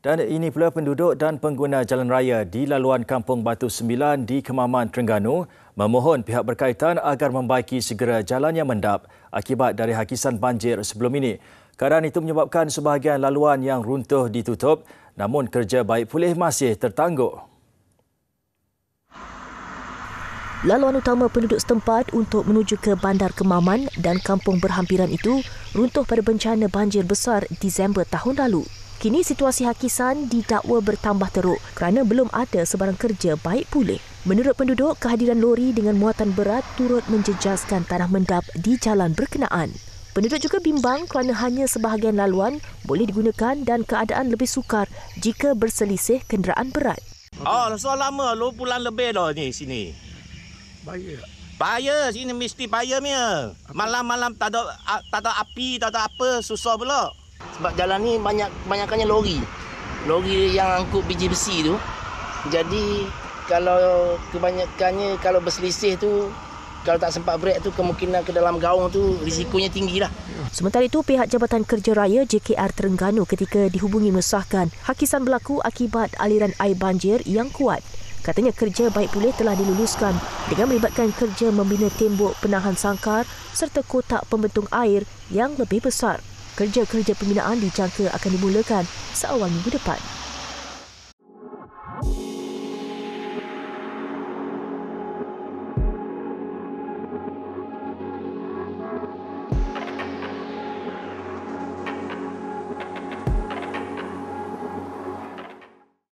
Dan ini pula penduduk dan pengguna jalan raya di laluan Kampung Batu Sembilan di Kemaman, Terengganu memohon pihak berkaitan agar membaiki segera jalan yang mendap akibat dari hakisan banjir sebelum ini. Keadaan itu menyebabkan sebahagian laluan yang runtuh ditutup namun kerja baik pulih masih tertangguh. Laluan utama penduduk setempat untuk menuju ke Bandar Kemaman dan kampung berhampiran itu runtuh pada bencana banjir besar Disember tahun lalu. Kini situasi Hakisan didakwa bertambah teruk kerana belum ada sebarang kerja baik pulih. Menurut penduduk, kehadiran lori dengan muatan berat turut menjejaskan tanah mendap di jalan berkenaan. Penduduk juga bimbang kerana hanya sebahagian laluan boleh digunakan dan keadaan lebih sukar jika berselisih kenderaan berat. Oh, ah, so lama, lu lah, pulang lebih dah ni sini. Bahaya. Bahaya sini mesti bahaya Malam-malam tak ada tak ada api, tak ada apa, susah pula sebab jalan ni banyak banyakannya lori. Lori yang angkut biji besi tu. Jadi kalau kebanyakannya kalau berselisih tu kalau tak sempat brek tu kemungkinan ke dalam gaung tu risikonya tinggi lah. Sementara itu pihak Jabatan Kerja Raya JKR Terengganu ketika dihubungi mesahkan hakisan berlaku akibat aliran air banjir yang kuat. Katanya kerja baik pulih telah diluluskan dengan melibatkan kerja membina tembok penahan sangkar serta kotak pembentuk air yang lebih besar kerja-kerja pembinaan dijangka akan dimulakan seawal minggu depan.